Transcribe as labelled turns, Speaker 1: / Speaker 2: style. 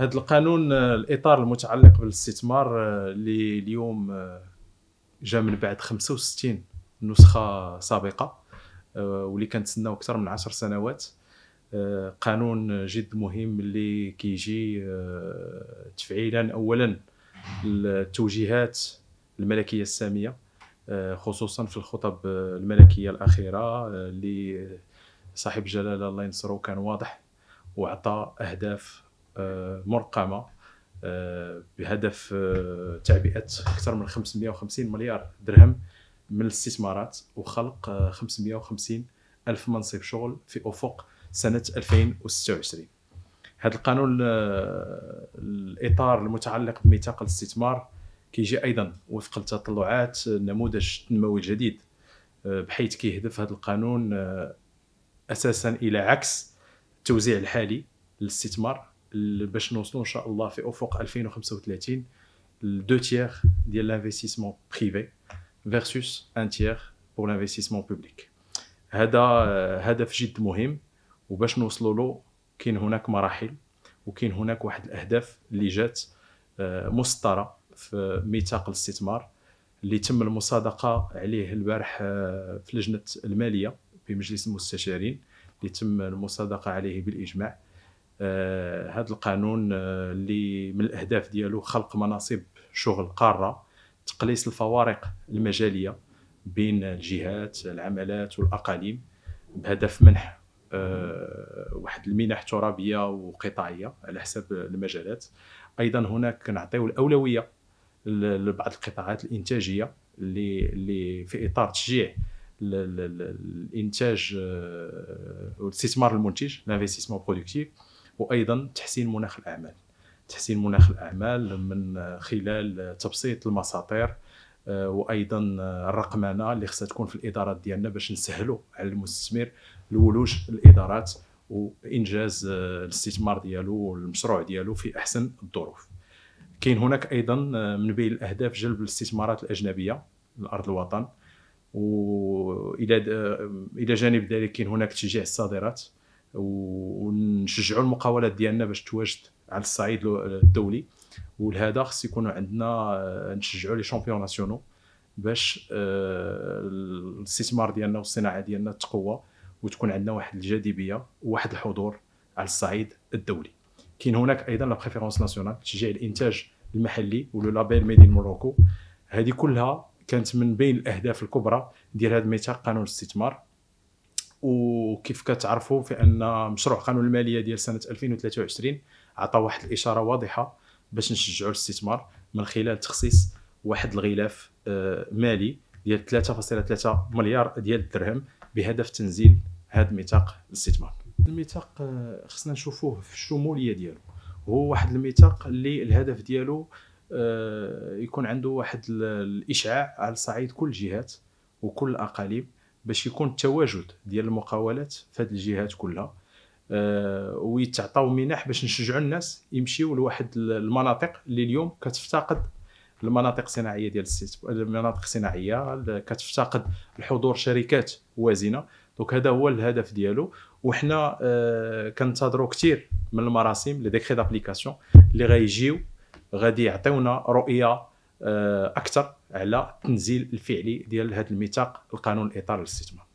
Speaker 1: هذا القانون آه، الاطار المتعلق بالاستثمار آه، اللي اليوم آه، جا من بعد 65 نسخه سابقه واللي كنتسناو اكثر من 10 سنوات قانون جد مهم اللي كيجي تفعيلا اولا التوجيهات الملكيه الساميه خصوصا في الخطب الملكيه الاخيره اللي صاحب جلاله الله ينصرو كان واضح وعطى اهداف آه، مرقمه آه، بهدف آه، تعبئه اكثر من 550 مليار درهم من الاستثمارات وخلق 550 ألف منصب شغل في أفق سنة 2026 هذا القانون الإطار المتعلق بميثاق الاستثمار كيجي أيضا وفق لتطلعات النموذج التنموي الجديد بحيث كيهدف هذا القانون أساسا إلى عكس التوزيع الحالي للاستثمار باش نوصلوا ان شاء الله في افق 2035 دو تيير ديال الانفستيسمون بريفي فيرسوس ان تيير بور الانفستيسمون بوبليك هذا هدف جد مهم وباش نوصلوا له كاين هناك مراحل وكاين هناك واحد الاهداف اللي جات آه، مسطره في ميثاق الاستثمار اللي تم المصادقه عليه البارح آه، في لجنه الماليه بمجلس المستشارين اللي تم المصادقه عليه بالاجماع آه، هذا القانون آه، اللي من الاهداف ديالو خلق مناصب شغل قاره تقليص الفوارق المجاليه بين الجهات العملات والاقاليم بهدف منح آه، واحد المنح ترابيه وقطاعيه على حسب المجالات ايضا هناك نعطيو الاولويه لبعض القطاعات الانتاجيه اللي اللي في اطار تشجيع الانتاج والاستثمار المنتج لانفستيسمون برودكتيف وايضا تحسين مناخ الاعمال تحسين مناخ الاعمال من خلال تبسيط المساطير آه، وايضا الرقمنه اللي خصها تكون في الادارات ديالنا باش نسهلوا على المستثمر الولوج الادارات وانجاز آه، الاستثمار ديالو والمشروع ديالو في احسن الظروف كاين هناك ايضا آه، من بين الاهداف جلب الاستثمارات الاجنبيه لارض الوطن والى الى جانب ذلك كاين هناك تشجيع الصادرات ونشجعوا المقاولات ديالنا باش تواجد على الصعيد الدولي ولهذا خص يكونوا عندنا آه، نشجعوا لي شامبيون ناسيونو باش آه، الاستثمار ديالنا والصناعه ديالنا تقوى وتكون عندنا واحد الجاذبيه وواحد الحضور على الصعيد الدولي كاين هناك ايضا لا بريفيرونس ناسيونال تشجيع الانتاج المحلي ولو لابيل ميدين موروكو هذه كلها كانت من بين الاهداف الكبرى ديال هذا الميثاق قانون الاستثمار وكيف كتعرفوا في ان مشروع قانون الماليه ديال سنه 2023 عطى واحد الاشاره واضحه باش نشجعوا الاستثمار من خلال تخصيص واحد الغلاف آه، مالي ديال 3.3 مليار ديال الدرهم بهدف تنزيل هذا ميثاق الاستثمار الميثاق آه، خصنا نشوفوه في الشموليه ديالو هو واحد الميثاق اللي الهدف ديالو آه، يكون عنده واحد الاشعاع على صعيد كل الجهات وكل الاقاليم باش يكون التواجد ديال المقاولات في هذه الجهات كلها آه، ويتعطاو منح باش نشجعوا الناس يمشيوا لواحد المناطق اللي اليوم كتفتقد المناطق الصناعيه ديال المناطق الصناعيه كتفتقد الحضور شركات وازنه دونك هذا هو الهدف ديالو وحنا آه، كننتظروا كنتظروا كثير من المراسم لي ديكري دابليكاسيون اللي غيجيو غادي يعطيونا رؤيه آه، اكثر على التنزيل الفعلي ديال هذا الميثاق القانون الاطار للاستثمار